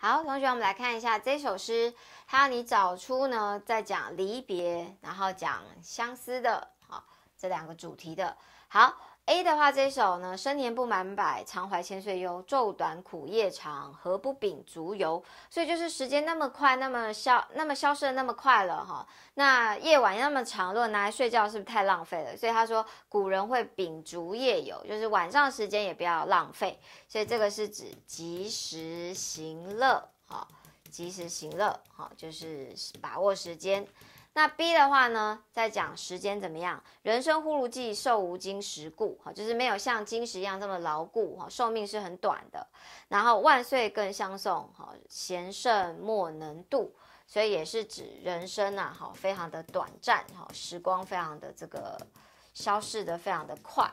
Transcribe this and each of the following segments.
好，同学，我们来看一下这首诗，它要你找出呢，在讲离别，然后讲相思的，好，这两个主题的，好。A 的话，这首呢，生年不满百，常怀千岁忧。昼短苦夜长，何不秉烛游？所以就是时间那么快，那么消，那么消失的那么快了哈。那夜晚那么长，如果拿来睡觉，是不是太浪费了？所以他说，古人会秉烛夜游，就是晚上时间也不要浪费。所以这个是指及时行乐，哈，及时行乐，哈，就是把握时间。那 B 的话呢，在讲时间怎么样？人生忽如寄，寿无金石固，哈，就是没有像金石一样这么牢固，哈，寿命是很短的。然后万岁更相送，哈，贤圣莫能度，所以也是指人生啊，哈，非常的短暂，哈，时光非常的这个消逝的非常的快，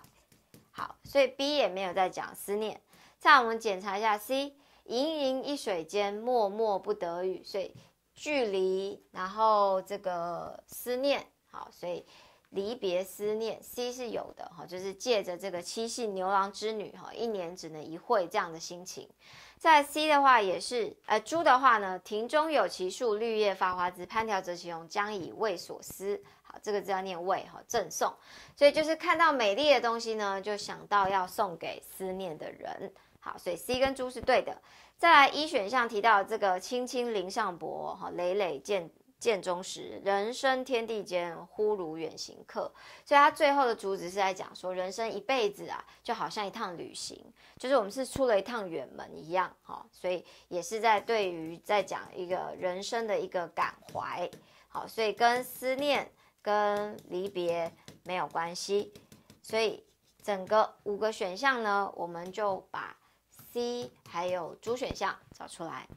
好，所以 B 也没有在讲思念。再在我们检查一下 C，盈盈一水间，脉脉不得语，所以。距离，然后这个思念，好，所以离别思念，C 是有的，哈，就是借着这个七夕牛郎织女，哈，一年只能一会这样的心情，在 C 的话也是，呃，猪的话呢，庭中有奇树，绿叶发花枝，攀条则其荣，将以慰所思，好，这个字要念慰哈，赠送，所以就是看到美丽的东西呢，就想到要送给思念的人。好，所以 C 跟猪是对的。再来，一选项提到这个“青青林上柏，哈，累累见见中时，人生天地间，忽如远行客。”所以他最后的主旨是在讲说，人生一辈子啊，就好像一趟旅行，就是我们是出了一趟远门一样，哈。所以也是在对于在讲一个人生的一个感怀。好，所以跟思念、跟离别没有关系。所以整个五个选项呢，我们就把。C 还有猪选项找出来。